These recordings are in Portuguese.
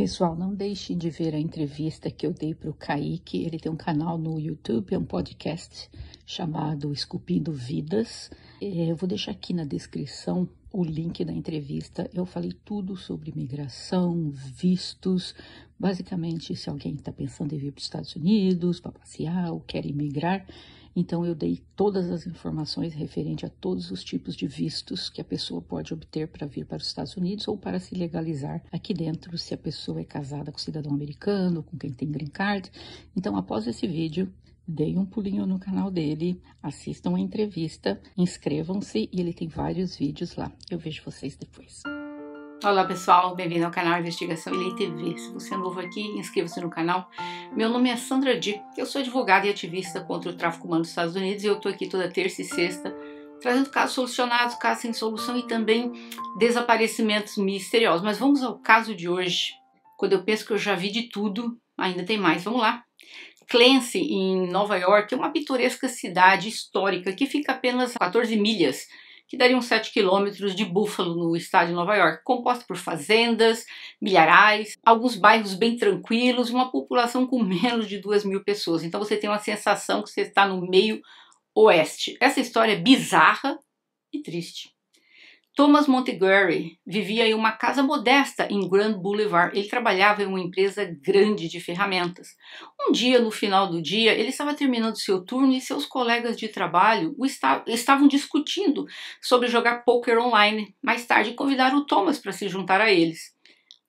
Pessoal, não deixem de ver a entrevista que eu dei para o Kaique. Ele tem um canal no YouTube, é um podcast chamado Esculpindo Vidas. É, eu vou deixar aqui na descrição o link da entrevista. Eu falei tudo sobre imigração, vistos, basicamente se alguém está pensando em vir para os Estados Unidos para passear ou quer imigrar. Então, eu dei todas as informações referente a todos os tipos de vistos que a pessoa pode obter para vir para os Estados Unidos ou para se legalizar aqui dentro, se a pessoa é casada com cidadão americano, com quem tem green card. Então, após esse vídeo, deem um pulinho no canal dele, assistam a entrevista, inscrevam-se e ele tem vários vídeos lá. Eu vejo vocês depois. Olá pessoal, bem-vindo ao canal Investigação Ilha TV. Se você é novo aqui, inscreva-se no canal. Meu nome é Sandra Di, eu sou advogada e ativista contra o tráfico humano dos Estados Unidos e eu estou aqui toda terça e sexta trazendo casos solucionados, casos sem solução e também desaparecimentos misteriosos. Mas vamos ao caso de hoje. Quando eu penso que eu já vi de tudo, ainda tem mais. Vamos lá. Clancy, em Nova York, é uma pitoresca cidade histórica que fica apenas 14 milhas que dariam 7 quilômetros de Buffalo, no estado de Nova York, composta por fazendas, milharais, alguns bairros bem tranquilos, uma população com menos de 2 mil pessoas. Então você tem uma sensação que você está no meio oeste. Essa história é bizarra e triste. Thomas Montgomery vivia em uma casa modesta em Grand Boulevard. Ele trabalhava em uma empresa grande de ferramentas. Um dia, no final do dia, ele estava terminando seu turno e seus colegas de trabalho estavam discutindo sobre jogar poker online. Mais tarde, convidaram o Thomas para se juntar a eles.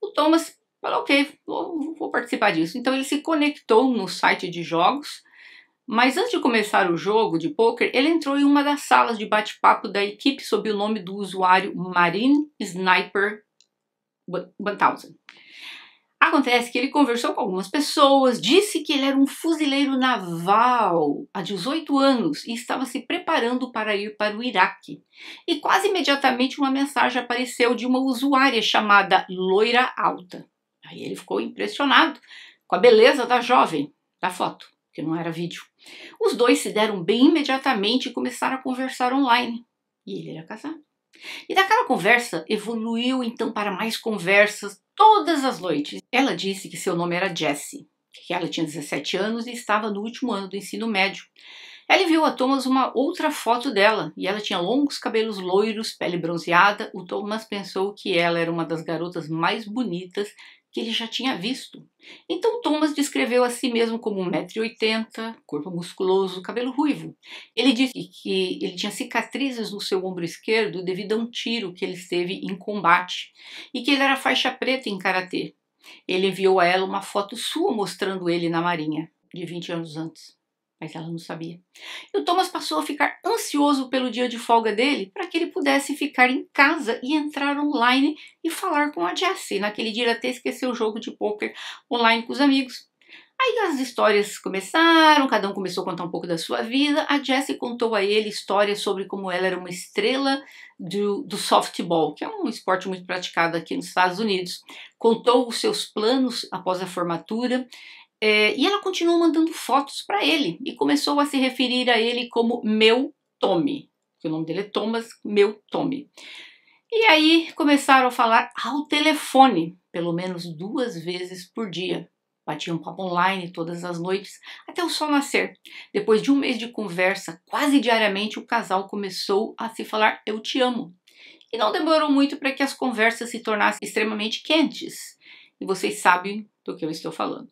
O Thomas falou: Ok, vou, vou participar disso. Então, ele se conectou no site de jogos mas antes de começar o jogo de poker, ele entrou em uma das salas de bate-papo da equipe sob o nome do usuário Marine Sniper 1000. Acontece que ele conversou com algumas pessoas, disse que ele era um fuzileiro naval há 18 anos e estava se preparando para ir para o Iraque. E quase imediatamente uma mensagem apareceu de uma usuária chamada Loira Alta. Aí ele ficou impressionado com a beleza da jovem, da foto, que não era vídeo. Os dois se deram bem imediatamente e começaram a conversar online. E ele era casado. E daquela conversa evoluiu então para mais conversas todas as noites. Ela disse que seu nome era Jessie, que ela tinha 17 anos e estava no último ano do ensino médio. Ela enviou a Thomas uma outra foto dela e ela tinha longos cabelos loiros, pele bronzeada. O Thomas pensou que ela era uma das garotas mais bonitas que ele já tinha visto. Então Thomas descreveu a si mesmo como 1,80m, corpo musculoso, cabelo ruivo. Ele disse que ele tinha cicatrizes no seu ombro esquerdo devido a um tiro que ele teve em combate e que ele era faixa preta em karatê. Ele enviou a ela uma foto sua mostrando ele na marinha, de 20 anos antes mas ela não sabia. E o Thomas passou a ficar ansioso pelo dia de folga dele para que ele pudesse ficar em casa e entrar online e falar com a Jessie. Naquele dia ele até esqueceu o jogo de poker online com os amigos. Aí as histórias começaram, cada um começou a contar um pouco da sua vida. A Jessie contou a ele histórias sobre como ela era uma estrela do, do softball, que é um esporte muito praticado aqui nos Estados Unidos. Contou os seus planos após a formatura é, e ela continuou mandando fotos para ele e começou a se referir a ele como meu Tommy. O nome dele é Thomas, meu Tommy. E aí começaram a falar ao telefone, pelo menos duas vezes por dia. Batiam papo online todas as noites, até o sol nascer. Depois de um mês de conversa, quase diariamente o casal começou a se falar eu te amo. E não demorou muito para que as conversas se tornassem extremamente quentes. E vocês sabem do que eu estou falando.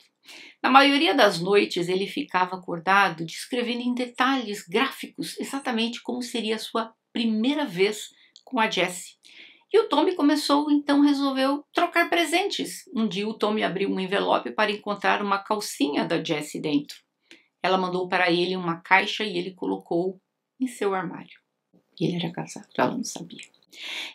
Na maioria das noites, ele ficava acordado descrevendo em detalhes gráficos exatamente como seria a sua primeira vez com a Jessie. E o Tommy começou, então resolveu trocar presentes. Um dia o Tommy abriu um envelope para encontrar uma calcinha da Jessie dentro. Ela mandou para ele uma caixa e ele colocou em seu armário. E ele era casado, ela não sabia.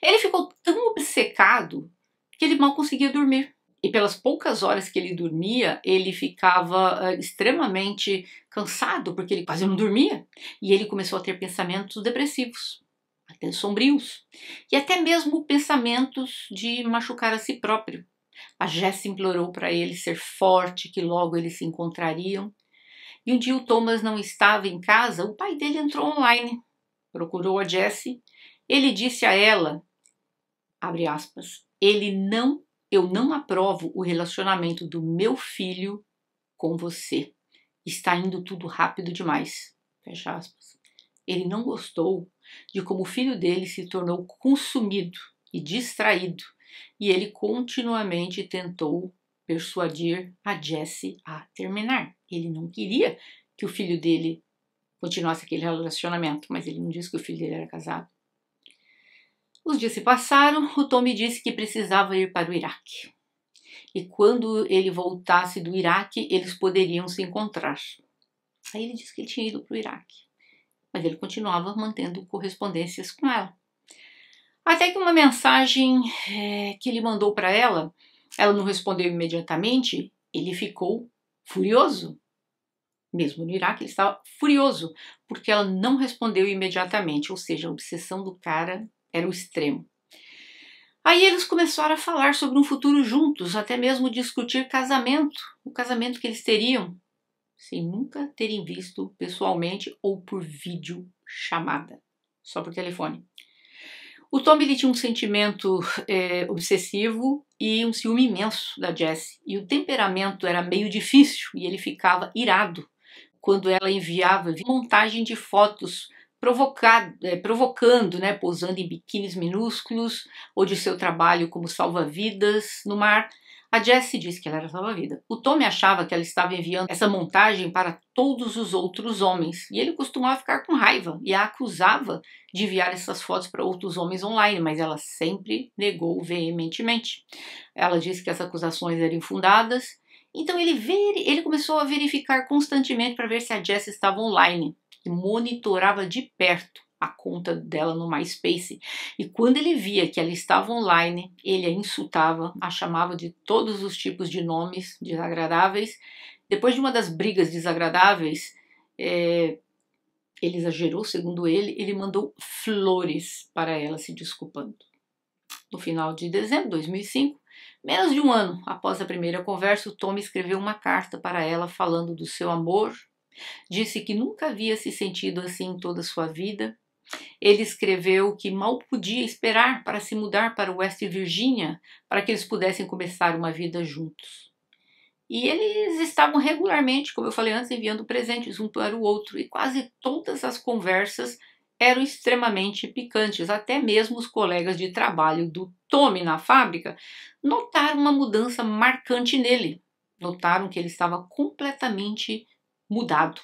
Ele ficou tão obcecado que ele mal conseguia dormir e pelas poucas horas que ele dormia, ele ficava uh, extremamente cansado, porque ele quase não dormia, e ele começou a ter pensamentos depressivos, até sombrios, e até mesmo pensamentos de machucar a si próprio. A Jess implorou para ele ser forte, que logo eles se encontrariam. E um dia o Thomas não estava em casa, o pai dele entrou online, procurou a Jess, ele disse a ela, abre aspas, ele não eu não aprovo o relacionamento do meu filho com você. Está indo tudo rápido demais. Fecha aspas. Ele não gostou de como o filho dele se tornou consumido e distraído, e ele continuamente tentou persuadir a Jessie a terminar. Ele não queria que o filho dele continuasse aquele relacionamento, mas ele não disse que o filho dele era casado. Os dias se passaram, o Tom me disse que precisava ir para o Iraque. E quando ele voltasse do Iraque, eles poderiam se encontrar. Aí ele disse que ele tinha ido para o Iraque, mas ele continuava mantendo correspondências com ela. Até que uma mensagem é, que ele mandou para ela, ela não respondeu imediatamente, ele ficou furioso. Mesmo no Iraque, ele estava furioso, porque ela não respondeu imediatamente, ou seja, a obsessão do cara era o extremo. Aí eles começaram a falar sobre um futuro juntos, até mesmo discutir casamento, o casamento que eles teriam, sem nunca terem visto pessoalmente ou por vídeo chamada, só por telefone. O Tom ele tinha um sentimento é, obsessivo e um ciúme imenso da Jessie, e o temperamento era meio difícil e ele ficava irado quando ela enviava montagem de fotos é, provocando, né, pousando em biquínis minúsculos ou de seu trabalho como salva-vidas no mar. A Jessie disse que ela era salva-vida. O Tommy achava que ela estava enviando essa montagem para todos os outros homens e ele costumava ficar com raiva e a acusava de enviar essas fotos para outros homens online, mas ela sempre negou veementemente. Ela disse que as acusações eram infundadas. Então ele, ver, ele começou a verificar constantemente para ver se a Jess estava online que monitorava de perto a conta dela no MySpace. E quando ele via que ela estava online, ele a insultava, a chamava de todos os tipos de nomes desagradáveis. Depois de uma das brigas desagradáveis, é, ele exagerou, segundo ele, ele mandou flores para ela se desculpando. No final de dezembro de 2005, menos de um ano após a primeira conversa, o Tom escreveu uma carta para ela falando do seu amor Disse que nunca havia se sentido assim em toda sua vida. Ele escreveu que mal podia esperar para se mudar para West Virginia para que eles pudessem começar uma vida juntos. E eles estavam regularmente, como eu falei antes, enviando presentes um para o outro, e quase todas as conversas eram extremamente picantes. Até mesmo os colegas de trabalho do Tommy na fábrica notaram uma mudança marcante nele. Notaram que ele estava completamente mudado.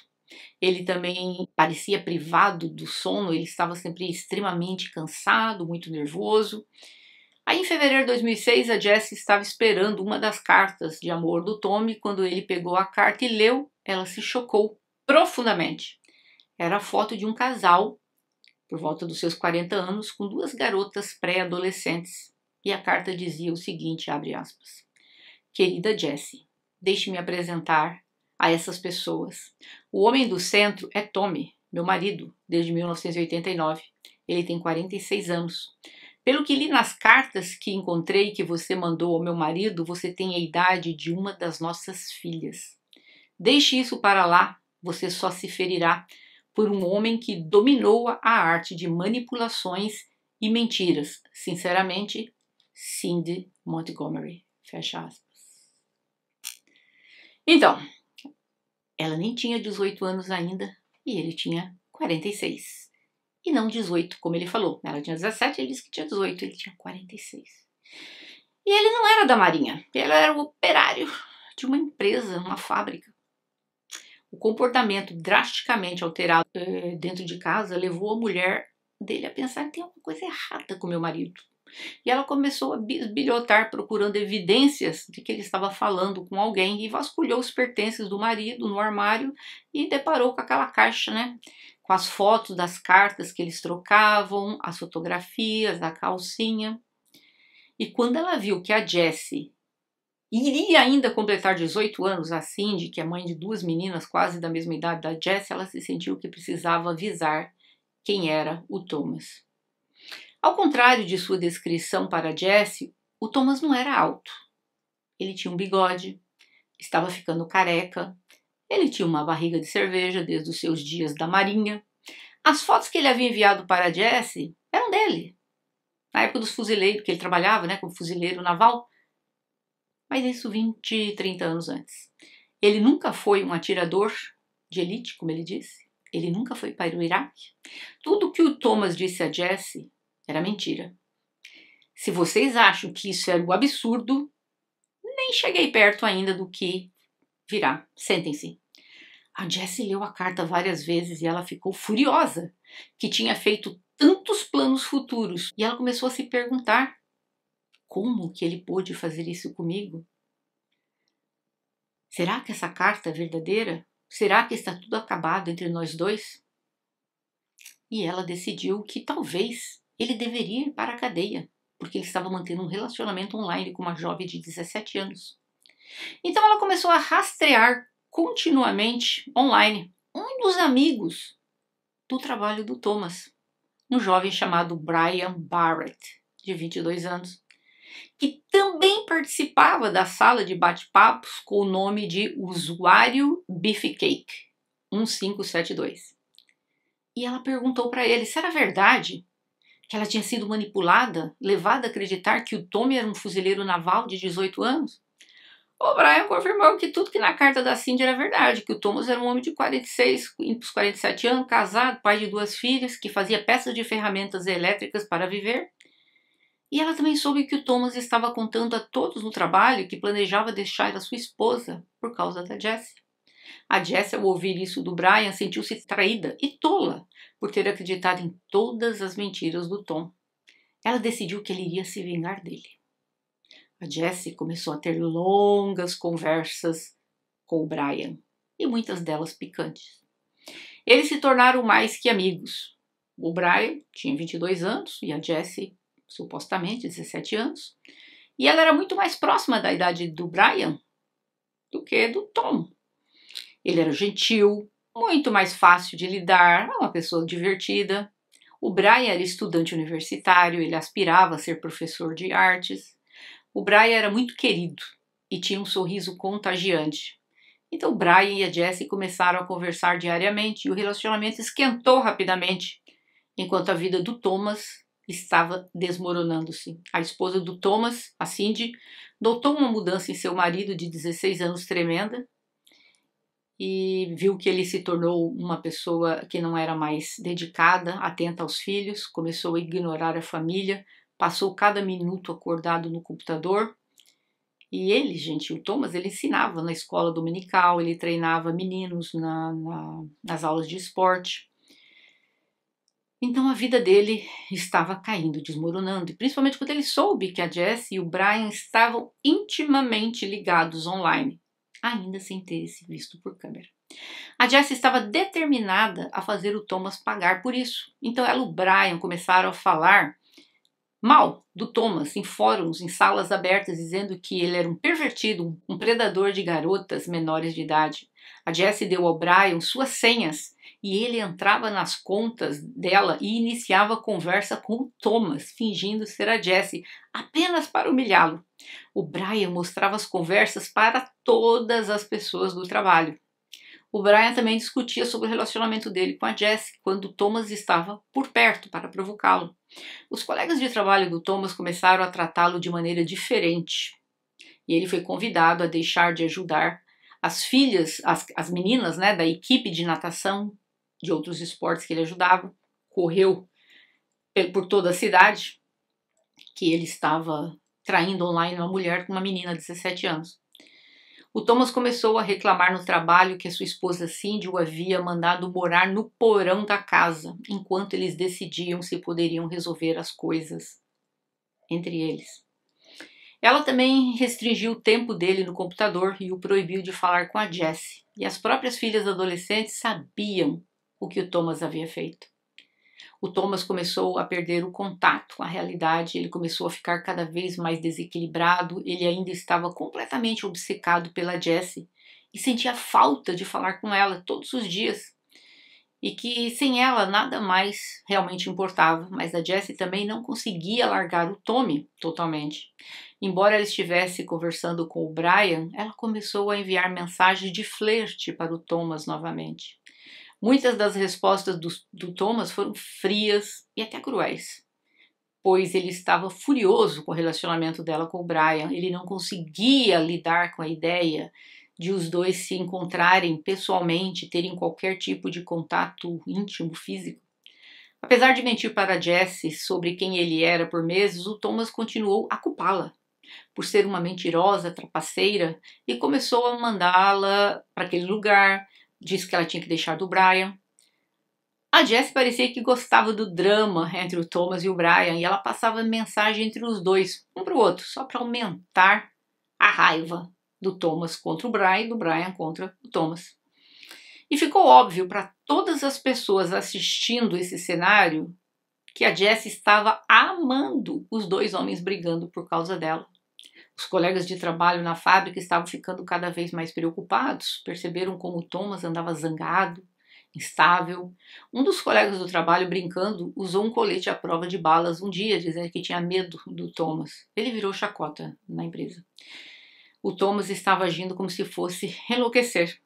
Ele também parecia privado do sono, ele estava sempre extremamente cansado, muito nervoso. Aí, em fevereiro de 2006, a Jessie estava esperando uma das cartas de amor do Tommy. Quando ele pegou a carta e leu, ela se chocou profundamente. Era a foto de um casal, por volta dos seus 40 anos, com duas garotas pré-adolescentes. E a carta dizia o seguinte, abre aspas, Querida Jessie, deixe-me apresentar a essas pessoas. O homem do centro é Tommy, meu marido, desde 1989. Ele tem 46 anos. Pelo que li nas cartas que encontrei que você mandou ao meu marido, você tem a idade de uma das nossas filhas. Deixe isso para lá, você só se ferirá por um homem que dominou a arte de manipulações e mentiras. Sinceramente, Cindy Montgomery. Fecha aspas. Então, ela nem tinha 18 anos ainda e ele tinha 46. E não 18, como ele falou. Ela tinha 17, ele disse que tinha 18, ele tinha 46. E ele não era da Marinha, ele era operário de uma empresa, uma fábrica. O comportamento drasticamente alterado eh, dentro de casa levou a mulher dele a pensar que tem alguma coisa errada com meu marido. E ela começou a bisbilhotar procurando evidências de que ele estava falando com alguém e vasculhou os pertences do marido no armário e deparou com aquela caixa, né? Com as fotos das cartas que eles trocavam, as fotografias da calcinha. E quando ela viu que a Jessie iria ainda completar 18 anos, assim, a Cindy, que é mãe de duas meninas quase da mesma idade da Jessie, ela se sentiu que precisava avisar quem era o Thomas. Ao contrário de sua descrição para Jesse, o Thomas não era alto. Ele tinha um bigode, estava ficando careca, ele tinha uma barriga de cerveja desde os seus dias da Marinha. As fotos que ele havia enviado para Jesse eram dele, na época dos fuzileiros, que ele trabalhava né, como fuzileiro naval. Mas isso 20, 30 anos antes. Ele nunca foi um atirador de elite, como ele disse. Ele nunca foi para o Iraque. Tudo que o Thomas disse a Jesse era mentira. Se vocês acham que isso era o um absurdo, nem cheguei perto ainda do que virá. Sentem-se. A Jessie leu a carta várias vezes e ela ficou furiosa que tinha feito tantos planos futuros. E ela começou a se perguntar: como que ele pôde fazer isso comigo? Será que essa carta é verdadeira? Será que está tudo acabado entre nós dois? E ela decidiu que talvez ele deveria ir para a cadeia, porque ele estava mantendo um relacionamento online com uma jovem de 17 anos. Então ela começou a rastrear continuamente online um dos amigos do trabalho do Thomas, um jovem chamado Brian Barrett, de 22 anos, que também participava da sala de bate-papos com o nome de usuário Beefcake 1572. E ela perguntou para ele se era verdade que ela tinha sido manipulada, levada a acreditar que o Tommy era um fuzileiro naval de 18 anos? O Brian confirmou que tudo que na carta da Cindy era verdade, que o Thomas era um homem de 46, indo para os 47 anos, casado, pai de duas filhas, que fazia peças de ferramentas elétricas para viver. E ela também soube que o Thomas estava contando a todos no trabalho que planejava deixar a sua esposa por causa da Jessie. A Jess, ao ouvir isso do Brian, sentiu-se traída e tola por ter acreditado em todas as mentiras do Tom. Ela decidiu que ele iria se vingar dele. A Jessie começou a ter longas conversas com o Brian, e muitas delas picantes. Eles se tornaram mais que amigos. O Brian tinha 22 anos e a Jessie, supostamente, 17 anos, e ela era muito mais próxima da idade do Brian do que do Tom. Ele era gentil, muito mais fácil de lidar, uma pessoa divertida. O Brian era estudante universitário, ele aspirava a ser professor de artes. O Brian era muito querido e tinha um sorriso contagiante. Então Brian e a Jessie começaram a conversar diariamente e o relacionamento esquentou rapidamente, enquanto a vida do Thomas estava desmoronando-se. A esposa do Thomas, a Cindy, notou uma mudança em seu marido de 16 anos tremenda e viu que ele se tornou uma pessoa que não era mais dedicada, atenta aos filhos, começou a ignorar a família, passou cada minuto acordado no computador. E ele, gente, o Thomas, ele ensinava na escola dominical, ele treinava meninos na, na, nas aulas de esporte. Então a vida dele estava caindo, desmoronando, principalmente quando ele soube que a Jess e o Brian estavam intimamente ligados online ainda sem ter se visto por câmera. A Jess estava determinada a fazer o Thomas pagar por isso, então ela e o Brian começaram a falar mal do Thomas em fóruns, em salas abertas, dizendo que ele era um pervertido, um predador de garotas menores de idade. A Jessie deu ao Brian suas senhas e ele entrava nas contas dela e iniciava conversa com o Thomas, fingindo ser a Jessie, apenas para humilhá-lo. O Brian mostrava as conversas para todas as pessoas do trabalho. O Brian também discutia sobre o relacionamento dele com a Jessica quando Thomas estava por perto para provocá-lo. Os colegas de trabalho do Thomas começaram a tratá-lo de maneira diferente e ele foi convidado a deixar de ajudar as filhas, as, as meninas né, da equipe de natação, de outros esportes que ele ajudava, correu por toda a cidade que ele estava traindo online uma mulher, uma menina de 17 anos. O Thomas começou a reclamar no trabalho que a sua esposa Cindy o havia mandado morar no porão da casa, enquanto eles decidiam se poderiam resolver as coisas entre eles. Ela também restringiu o tempo dele no computador e o proibiu de falar com a Jessie. E as próprias filhas adolescentes sabiam o que o Thomas havia feito. O Thomas começou a perder o contato com a realidade, ele começou a ficar cada vez mais desequilibrado, ele ainda estava completamente obcecado pela Jessie e sentia falta de falar com ela todos os dias. E que sem ela nada mais realmente importava, mas a Jessie também não conseguia largar o Tommy totalmente. Embora ela estivesse conversando com o Brian, ela começou a enviar mensagens de flerte para o Thomas novamente. Muitas das respostas do, do Thomas foram frias e até cruéis, pois ele estava furioso com o relacionamento dela com o Brian. Ele não conseguia lidar com a ideia de os dois se encontrarem pessoalmente, terem qualquer tipo de contato íntimo, físico. Apesar de mentir para Jesse sobre quem ele era por meses, o Thomas continuou a culpá-la por ser uma mentirosa, trapaceira e começou a mandá-la para aquele lugar, disse que ela tinha que deixar do Brian. A Jess parecia que gostava do drama entre o Thomas e o Brian e ela passava mensagem entre os dois, um para o outro, só para aumentar a raiva do Thomas contra o Brian e do Brian contra o Thomas. E ficou óbvio para todas as pessoas assistindo esse cenário que a Jess estava amando os dois homens brigando por causa dela. Os colegas de trabalho na fábrica estavam ficando cada vez mais preocupados, perceberam como Thomas andava zangado, instável. Um dos colegas do trabalho, brincando, usou um colete à prova de balas um dia, dizendo que tinha medo do Thomas. Ele virou chacota na empresa. O Thomas estava agindo como se fosse enlouquecer.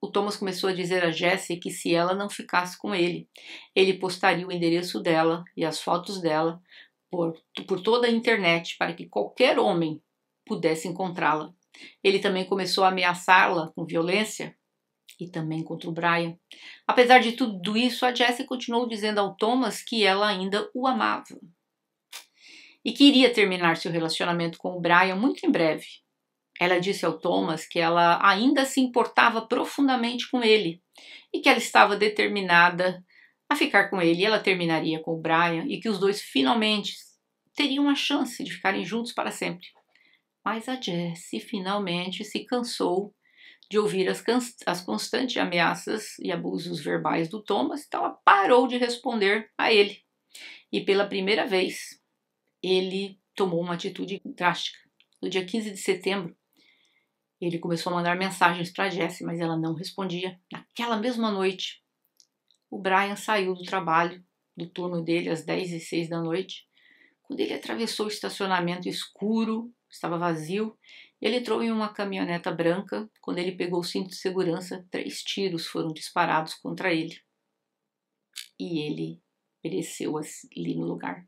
O Thomas começou a dizer a Jessie que se ela não ficasse com ele, ele postaria o endereço dela e as fotos dela por, por toda a internet para que qualquer homem pudesse encontrá-la. Ele também começou a ameaçá-la com violência e também contra o Brian. Apesar de tudo isso, a Jessie continuou dizendo ao Thomas que ela ainda o amava e queria terminar seu relacionamento com o Brian muito em breve. Ela disse ao Thomas que ela ainda se importava profundamente com ele e que ela estava determinada a ficar com ele. Ela terminaria com o Brian e que os dois finalmente teriam a chance de ficarem juntos para sempre mas a Jessie finalmente se cansou de ouvir as, as, constantes ameaças e abusos verbais do Thomas, então ela parou de responder a ele. E pela primeira vez, ele tomou uma atitude drástica. No dia 15 de setembro, ele começou a mandar mensagens para Jessie, mas ela não respondia. Naquela mesma noite, o Brian saiu do trabalho, do turno dele, às 10 e 6 da noite, quando ele atravessou o estacionamento escuro estava vazio, e ele entrou em uma caminhoneta branca. Quando ele pegou o cinto de segurança, três tiros foram disparados contra ele. E ele pereceu ali no lugar.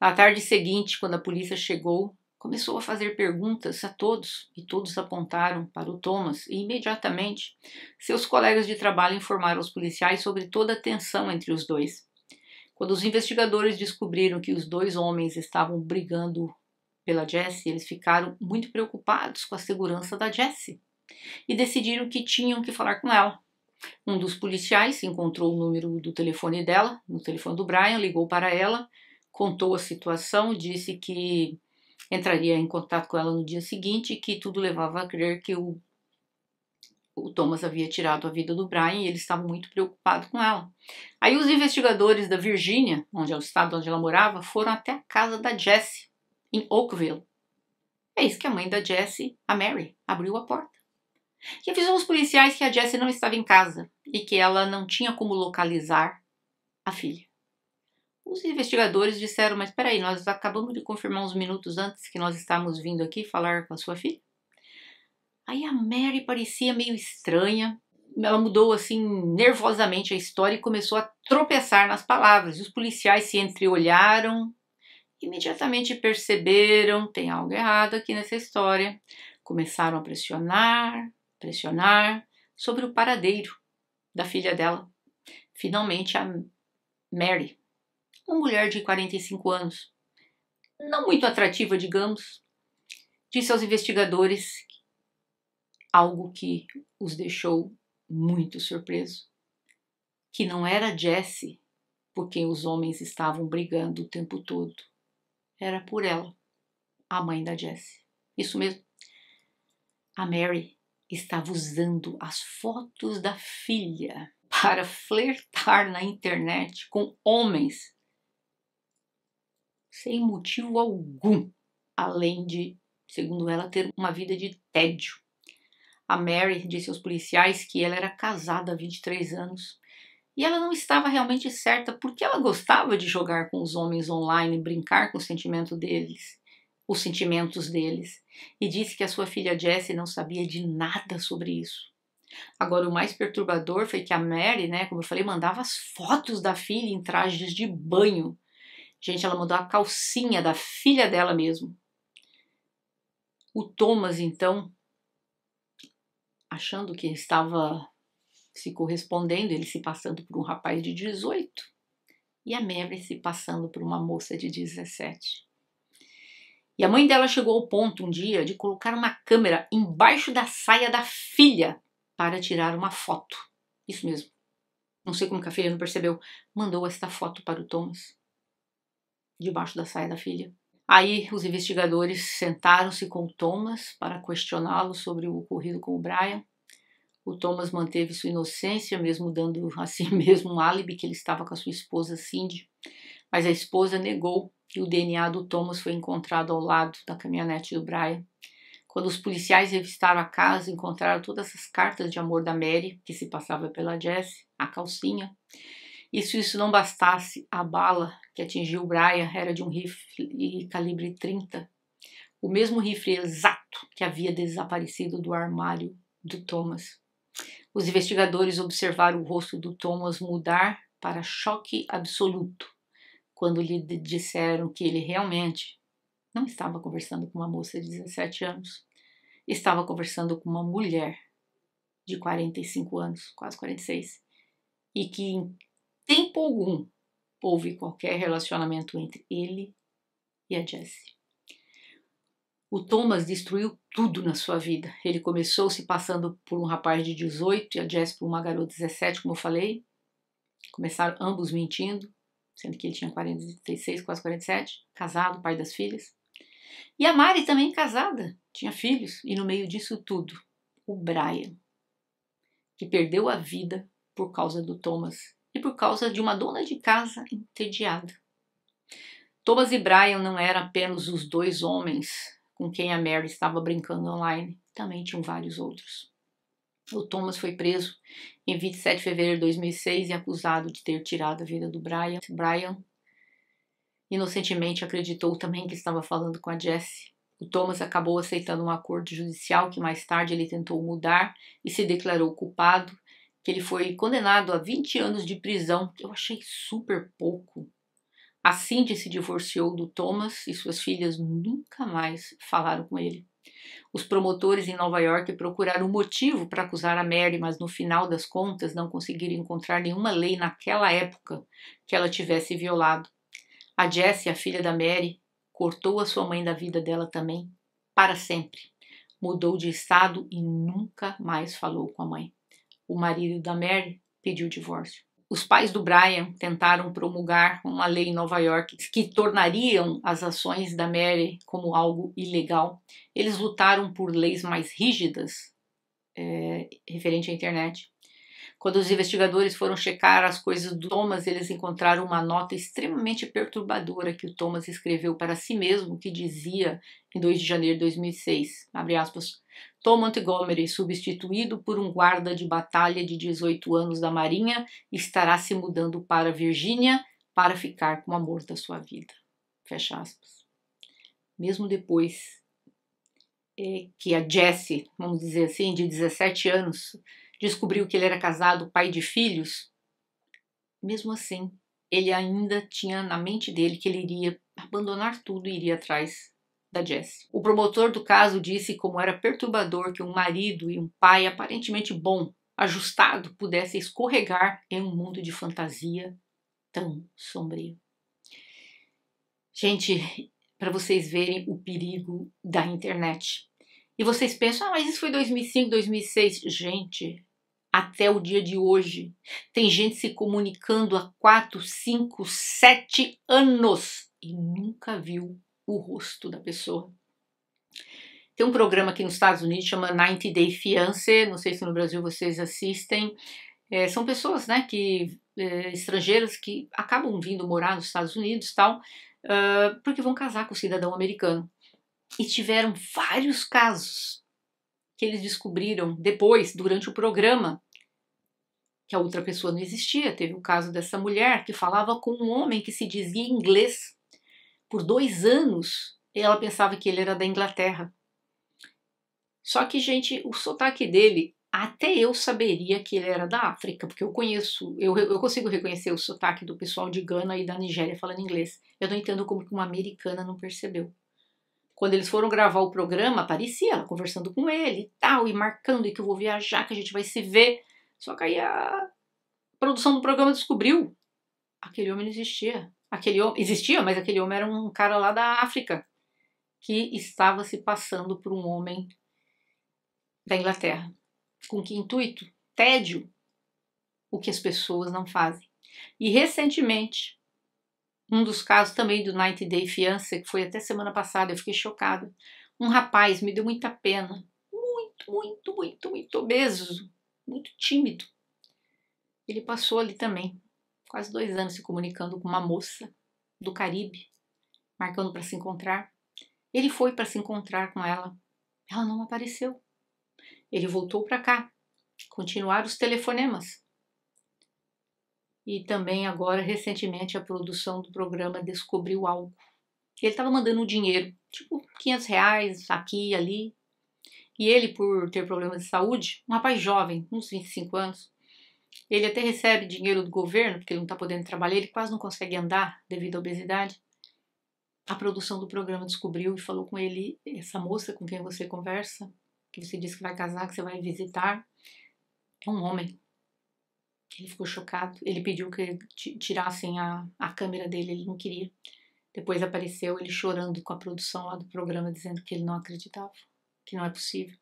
Na tarde seguinte, quando a polícia chegou, começou a fazer perguntas a todos e todos apontaram para o Thomas e imediatamente seus colegas de trabalho informaram os policiais sobre toda a tensão entre os dois. Quando os investigadores descobriram que os dois homens estavam brigando pela Jessie, eles ficaram muito preocupados com a segurança da Jessie e decidiram que tinham que falar com ela. Um dos policiais encontrou o número do telefone dela, no telefone do Brian, ligou para ela, contou a situação, disse que entraria em contato com ela no dia seguinte e que tudo levava a crer que o, o Thomas havia tirado a vida do Brian e eles estavam muito preocupados com ela. Aí os investigadores da Virgínia, onde é o estado onde ela morava, foram até a casa da Jessie em Oakville. É isso que a mãe da Jessie, a Mary, abriu a porta. E avisou os policiais que a Jessie não estava em casa e que ela não tinha como localizar a filha. Os investigadores disseram: Mas peraí, nós acabamos de confirmar uns minutos antes que nós estávamos vindo aqui falar com a sua filha. Aí a Mary parecia meio estranha. Ela mudou assim nervosamente a história e começou a tropeçar nas palavras. E os policiais se entreolharam imediatamente perceberam: tem algo errado aqui nessa história. Começaram a pressionar, pressionar sobre o paradeiro da filha dela. Finalmente, a Mary, uma mulher de 45 anos, não muito atrativa, digamos, disse aos investigadores algo que os deixou muito surpreso: que não era Jesse por quem os homens estavam brigando o tempo todo, era por ela, a mãe da Jessie. Isso mesmo. A Mary estava usando as fotos da filha para flertar na internet com homens sem motivo algum, além de, segundo ela, ter uma vida de tédio. A Mary disse aos policiais que ela era casada há 23 anos e ela não estava realmente certa porque ela gostava de jogar com os homens online, brincar com o sentimento deles, os sentimentos deles, e disse que a sua filha Jessie não sabia de nada sobre isso. Agora, o mais perturbador foi que a Mary, né, como eu falei, mandava as fotos da filha em trajes de banho. Gente, ela mandou a calcinha da filha dela mesmo. O Thomas, então, achando que estava se correspondendo, ele se passando por um rapaz de 18 e a Mary se passando por uma moça de 17. E a mãe dela chegou ao ponto um dia de colocar uma câmera embaixo da saia da filha para tirar uma foto. Isso mesmo. Não sei como que a filha não percebeu. Mandou esta foto para o Thomas, debaixo da saia da filha. Aí os investigadores sentaram-se com o Thomas para questioná-lo sobre o ocorrido com o Brian. O Thomas manteve sua inocência, mesmo dando a si mesmo um álibi que ele estava com a sua esposa Cindy, mas a esposa negou e o DNA do Thomas foi encontrado ao lado da caminhonete do Brian. Quando os policiais revistaram a casa, encontraram todas as cartas de amor da Mary, que se passava pela Jessie, a calcinha. E se isso não bastasse, a bala que atingiu o Brian era de um rifle calibre 30, o mesmo rifle exato que havia desaparecido do armário do Thomas. Os investigadores observaram o rosto do Thomas mudar para choque absoluto quando lhe disseram que ele realmente não estava conversando com uma moça de 17 anos, estava conversando com uma mulher de 45 anos, quase 46, e que em tempo algum houve qualquer relacionamento entre ele e a Jessie. O Thomas destruiu tudo na sua vida. Ele começou se passando por um rapaz de 18 e a Jess por uma garota de 17, como eu falei. Começaram ambos mentindo, sendo que ele tinha 46, quase 47, casado, pai das filhas. E a Mari também casada, tinha filhos, e no meio disso tudo, o Brian, que perdeu a vida por causa do Thomas e por causa de uma dona de casa entediada. Thomas e Brian não eram apenas os dois homens com quem a Mary estava brincando online. Também tinham vários outros. O Thomas foi preso em 27 de fevereiro de 2006 e acusado de ter tirado a vida do Brian. Brian inocentemente acreditou também que estava falando com a Jessie. O Thomas acabou aceitando um acordo judicial que mais tarde ele tentou mudar e se declarou culpado, que ele foi condenado a 20 anos de prisão, que eu achei super pouco. A Cindy se divorciou do Thomas e suas filhas nunca mais falaram com ele. Os promotores em Nova York procuraram um motivo para acusar a Mary, mas no final das contas não conseguiram encontrar nenhuma lei naquela época que ela tivesse violado. A Jessie, a filha da Mary, cortou a sua mãe da vida dela também, para sempre. Mudou de estado e nunca mais falou com a mãe. O marido da Mary pediu divórcio. Os pais do Brian tentaram promulgar uma lei em Nova York que tornariam as ações da Mary como algo ilegal. Eles lutaram por leis mais rígidas é, referente à internet. Quando os investigadores foram checar as coisas do Thomas, eles encontraram uma nota extremamente perturbadora que o Thomas escreveu para si mesmo, que dizia em 2 de janeiro de 2006, abre aspas, Tom Montgomery, substituído por um guarda de batalha de 18 anos da Marinha, estará se mudando para Virgínia para ficar com o amor da sua vida. Fecha aspas. Mesmo depois é, que a Jessie, vamos dizer assim, de 17 anos, descobriu que ele era casado, pai de filhos, mesmo assim, ele ainda tinha na mente dele que ele iria abandonar tudo e iria atrás da Jessie. O promotor do caso disse como era perturbador que um marido e um pai aparentemente bom, ajustado, pudesse escorregar em um mundo de fantasia tão sombrio. Gente, para vocês verem o perigo da internet. E vocês pensam, ah, mas isso foi 2005, 2006. Gente, até o dia de hoje, tem gente se comunicando há 4, 5, 7 anos e nunca viu o rosto da pessoa. Tem um programa aqui nos Estados Unidos chama 90 Day Fiancé, não sei se no Brasil vocês assistem. É, são pessoas, né, que é, que acabam vindo morar nos Estados Unidos, tal, uh, porque vão casar com o cidadão americano. E tiveram vários casos que eles descobriram depois, durante o programa, que a outra pessoa não existia. Teve o caso dessa mulher que falava com um homem que se dizia inglês por dois anos, ela pensava que ele era da Inglaterra. Só que, gente, o sotaque dele, até eu saberia que ele era da África, porque eu conheço, eu, eu consigo reconhecer o sotaque do pessoal de Gana e da Nigéria falando inglês. Eu não entendo como que uma americana não percebeu. Quando eles foram gravar o programa, aparecia ela conversando com ele e tal, e marcando e que eu vou viajar, que a gente vai se ver. Só que aí a produção do programa descobriu aquele homem não existia. Aquele homem existia, mas aquele homem era um cara lá da África que estava se passando por um homem da Inglaterra. Com que intuito? Tédio. O que as pessoas não fazem. E recentemente, um dos casos também do 90 Day Fiance, que foi até semana passada, eu fiquei chocada. Um rapaz me deu muita pena, muito, muito, muito, muito obeso, muito tímido. Ele passou ali também quase dois anos se comunicando com uma moça do Caribe, marcando para se encontrar. Ele foi para se encontrar com ela. Ela não apareceu. Ele voltou para cá. Continuaram os telefonemas. E também agora, recentemente, a produção do programa descobriu algo. Ele estava mandando dinheiro, tipo 500 reais aqui e ali. E ele, por ter problemas de saúde, um rapaz jovem, uns 25 anos, ele até recebe dinheiro do governo, porque ele não está podendo trabalhar, ele quase não consegue andar devido à obesidade. A produção do programa descobriu e falou com ele, essa moça com quem você conversa, que você disse que vai casar, que você vai visitar, é um homem. Ele ficou chocado. Ele pediu que tirassem a, a câmera dele, ele não queria. Depois apareceu ele chorando com a produção lá do programa, dizendo que ele não acreditava, que não é possível.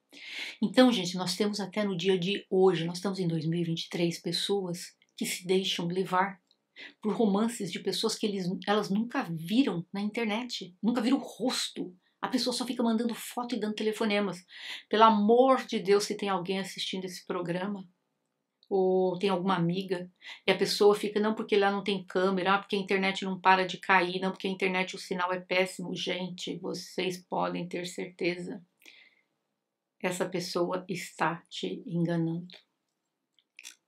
Então, gente, nós temos até no dia de hoje, nós estamos em 2023, pessoas que se deixam levar por romances de pessoas que eles, elas nunca viram na internet, nunca viram o rosto. A pessoa só fica mandando foto e dando telefonemas. Pelo amor de Deus, se tem alguém assistindo esse programa, ou tem alguma amiga, e a pessoa fica, não, porque lá não tem câmera, ah, porque a internet não para de cair, não, porque a internet o sinal é péssimo. Gente, vocês podem ter certeza essa pessoa está te enganando.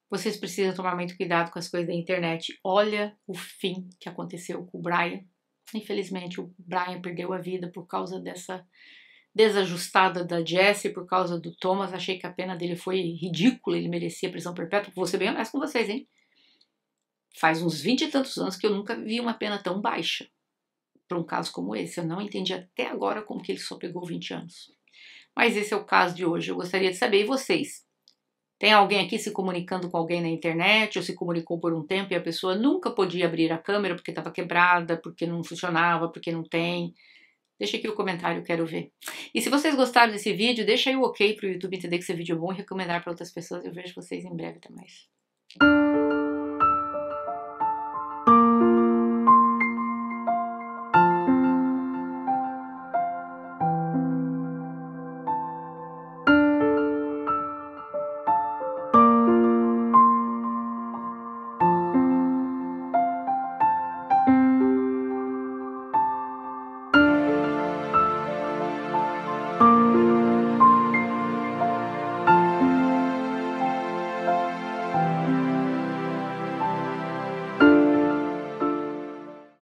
Vocês precisam tomar muito cuidado com as coisas da internet. Olha o fim que aconteceu com o Brian. Infelizmente, o Brian perdeu a vida por causa dessa desajustada da Jessie, por causa do Thomas. Achei que a pena dele foi ridícula, ele merecia prisão perpétua. Vou ser bem honesto com vocês, hein? Faz uns vinte e tantos anos que eu nunca vi uma pena tão baixa para um caso como esse. Eu não entendi até agora como que ele só pegou 20 anos. Mas esse é o caso de hoje. Eu gostaria de saber, e vocês? Tem alguém aqui se comunicando com alguém na internet ou se comunicou por um tempo e a pessoa nunca podia abrir a câmera porque estava quebrada, porque não funcionava, porque não tem? Deixa aqui o comentário, quero ver. E se vocês gostaram desse vídeo, deixa aí o ok para o YouTube entender que esse vídeo é bom e recomendar para outras pessoas. Eu vejo vocês em breve, até mais.